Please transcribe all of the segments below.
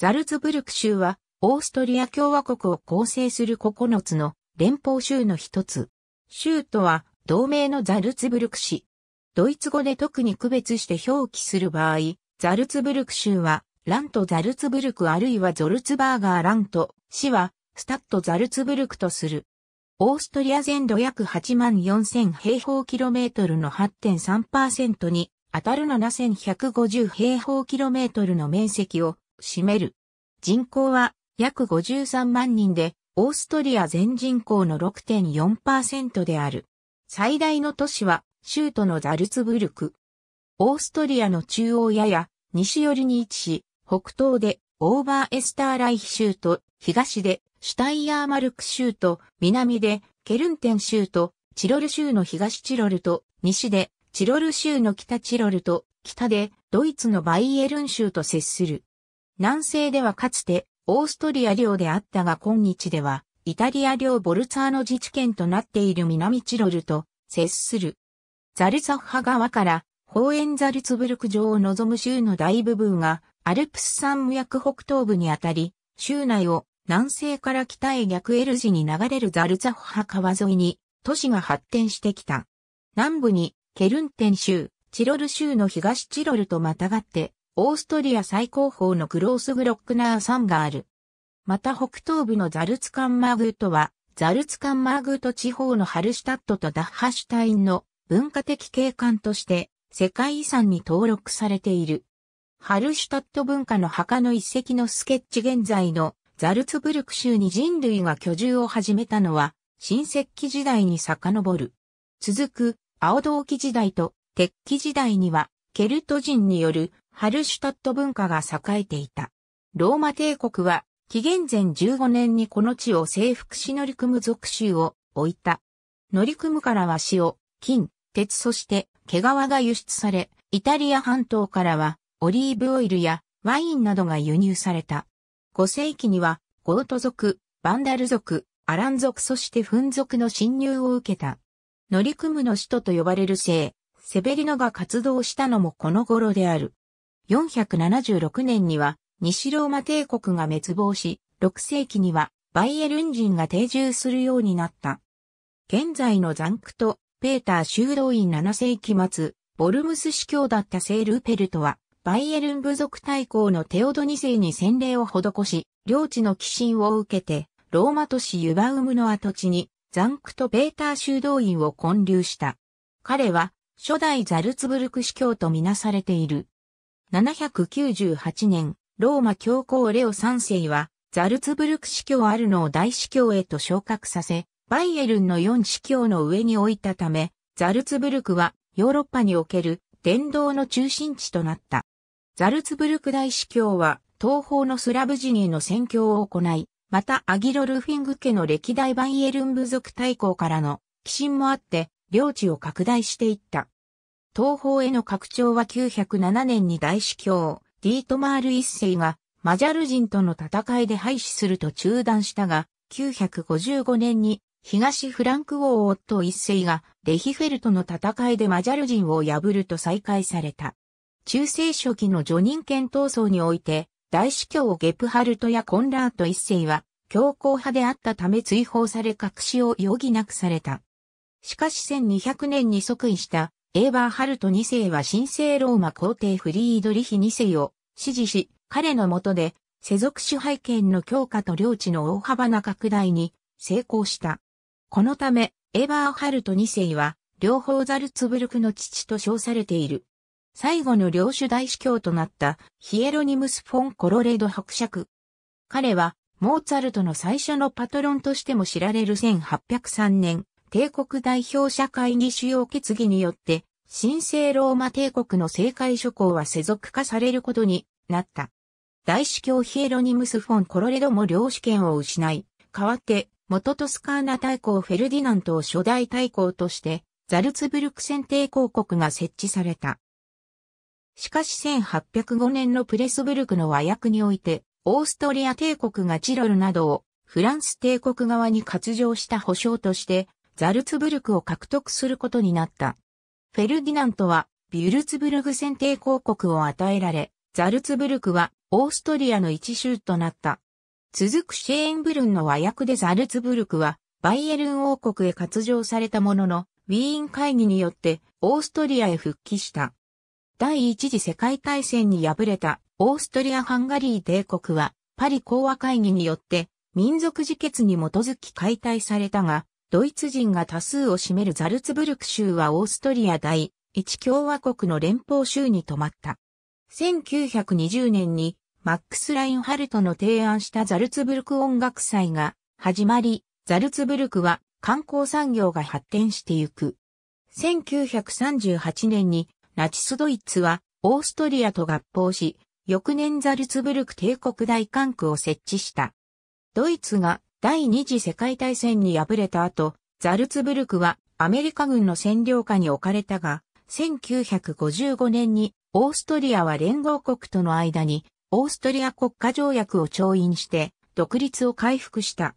ザルツブルク州は、オーストリア共和国を構成する9つの連邦州の一つ。州とは、同盟のザルツブルク市。ドイツ語で特に区別して表記する場合、ザルツブルク州は、ラントザルツブルクあるいはゾルツバーガーラント、市は、スタッドザルツブルクとする。オーストリア全土約8万4000平方キロメートルの8.3%に当たる7150平方キロメートルの面積を占める。人口は約53万人で、オーストリア全人口の6.4%である。最大の都市は、州都のザルツブルク。オーストリアの中央やや西寄りに位置し、北東でオーバーエスターライヒ州と、東でシュタイヤーマルク州と、南でケルンテン州と、チロル州の東チロルと、西でチロル州の北チロルと、北でドイツのバイエルン州と接する。南西ではかつてオーストリア領であったが今日ではイタリア領ボルツァーノ自治県となっている南チロルと接する。ザルツァッハ側からホーエンザルツブルク城を望む州の大部分がアルプス山脈北東部にあたり、州内を南西から北へ逆 L 字に流れるザルツァッハ川沿いに都市が発展してきた。南部にケルンテン州、チロル州の東チロルとまたがってオーストリア最高峰のクロースグロックナー山がある。また北東部のザルツカンマーグートは、ザルツカンマーグート地方のハルシュタットとダッハシュタインの文化的景観として世界遺産に登録されている。ハルシュタット文化の墓の一石のスケッチ現在のザルツブルク州に人類が居住を始めたのは、新石器時代に遡る。続く、青銅器時代と鉄器時代には、ケルト人によるハルシュタット文化が栄えていた。ローマ帝国は、紀元前15年にこの地を征服し乗り組む属州を置いた。乗り組むからは塩、金、鉄そして毛皮が輸出され、イタリア半島からはオリーブオイルやワインなどが輸入された。5世紀にはゴート族、バンダル族、アラン族そしてフン族の侵入を受けた。乗り組むの首都と呼ばれる聖、セベリノが活動したのもこの頃である。476年には西ローマ帝国が滅亡し、6世紀にはバイエルン人が定住するようになった。現在のザンクト、ペーター修道院7世紀末、ボルムス司教だったセールーペルトは、バイエルン部族対抗のテオド2世に洗礼を施し、領地の寄進を受けて、ローマ都市ユバウムの跡地に、ザンクト・ペーター修道院を建立した。彼は、初代ザルツブルク司教とみなされている。798年、ローマ教皇レオ3世は、ザルツブルク司教アルノを大司教へと昇格させ、バイエルンの4司教の上に置いたため、ザルツブルクはヨーロッパにおける伝道の中心地となった。ザルツブルク大司教は東方のスラブ人への宣教を行い、またアギロルフィング家の歴代バイエルン部族大公からの寄進もあって、領地を拡大していった。東方への拡張は907年に大司教、ディートマール一世がマジャル人との戦いで廃止すると中断したが、955年に東フランク王夫一世がレヒフェルトの戦いでマジャル人を破ると再開された。中世初期の叙人権闘争において、大司教ゲプハルトやコンラート一世は強硬派であったため追放され隠しを余儀なくされた。しかし1200年に即位したエーバーハルト2世は神聖ローマ皇帝フリードリヒ2世を支持し、彼の下で世俗支配権の強化と領地の大幅な拡大に成功した。このため、エーバーハルト2世は、両方ザルツブルクの父と称されている。最後の領主大司教となったヒエロニムス・フォン・コロレード伯爵。彼は、モーツァルトの最初のパトロンとしても知られる1803年、帝国代表者会議主要決議によって、神聖ローマ帝国の政界諸侯は世俗化されることになった。大司教ヒエロニムス・フォン・コロレドも領主権を失い、代わって元トスカーナ大公フェルディナントを初代大公として、ザルツブルク選帝公国が設置された。しかし1805年のプレスブルクの和訳において、オーストリア帝国がチロルなどをフランス帝国側に割譲した保証として、ザルツブルクを獲得することになった。フェルディナントはビュルツブルグ選定広告を与えられ、ザルツブルクはオーストリアの一州となった。続くシェーンブルンの和訳でザルツブルクはバイエルン王国へ割譲されたものの、ウィーン会議によってオーストリアへ復帰した。第一次世界大戦に敗れたオーストリア・ハンガリー帝国はパリ講和会議によって民族自決に基づき解体されたが、ドイツ人が多数を占めるザルツブルク州はオーストリア第一共和国の連邦州に止まった。1920年にマックス・ラインハルトの提案したザルツブルク音楽祭が始まり、ザルツブルクは観光産業が発展してゆく。1938年にナチスドイツはオーストリアと合併し、翌年ザルツブルク帝国大管区を設置した。ドイツが第二次世界大戦に敗れた後、ザルツブルクはアメリカ軍の占領下に置かれたが、1955年にオーストリアは連合国との間にオーストリア国家条約を調印して独立を回復した。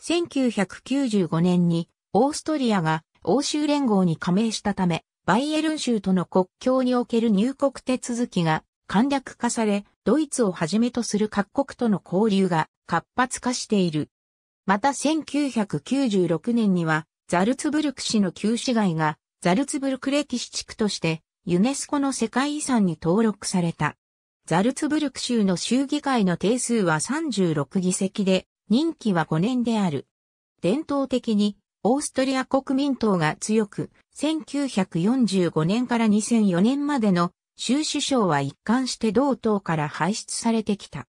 1995年にオーストリアが欧州連合に加盟したため、バイエルン州との国境における入国手続きが簡略化され、ドイツをはじめとする各国との交流が活発化している。また1996年には、ザルツブルク市の旧市街が、ザルツブルク歴史地区として、ユネスコの世界遺産に登録された。ザルツブルク州の州議会の定数は36議席で、任期は5年である。伝統的に、オーストリア国民党が強く、1945年から2004年までの州首相は一貫して同党から排出されてきた。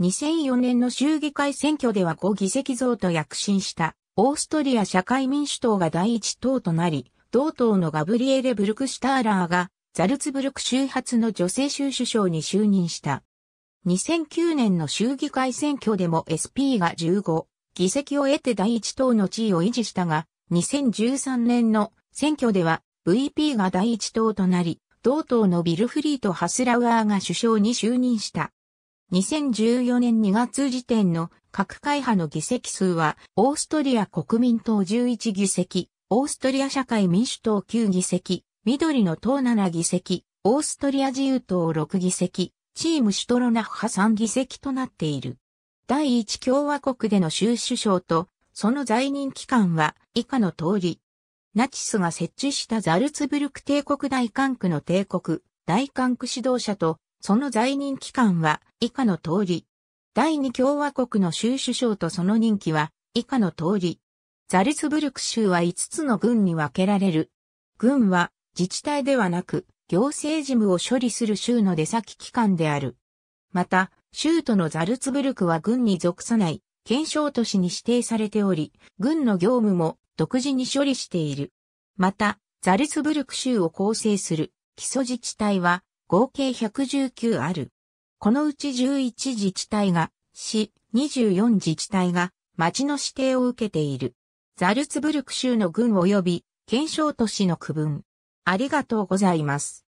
2004年の衆議会選挙では5議席増と躍進したオーストリア社会民主党が第一党となり、同党のガブリエレ・ブルクシュターラーがザルツブルク州発の女性州首相に就任した。2009年の衆議会選挙でも SP が15議席を得て第一党の地位を維持したが、2013年の選挙では VP が第一党となり、同党のビルフリート・ハスラウアーが首相に就任した。2014年2月時点の各会派の議席数は、オーストリア国民党11議席、オーストリア社会民主党9議席、緑の党7議席、オーストリア自由党6議席、チームシュトロナッハ3議席となっている。第一共和国での州首相と、その在任期間は以下の通り。ナチスが設置したザルツブルク帝国大管区の帝国、大管区指導者とその在任期間は以下の通り。第二共和国の州首相とその任期は以下の通り。ザルツブルク州は5つの軍に分けられる。軍は自治体ではなく行政事務を処理する州の出先機関である。また、州都のザルツブルクは軍に属さない検証都市に指定されており、軍の業務も独自に処理している。また、ザルツブルク州を構成する基礎自治体は合計119ある。このうち11自治体が市、24自治体が町の指定を受けている。ザルツブルク州の郡及び県証都市の区分。ありがとうございます。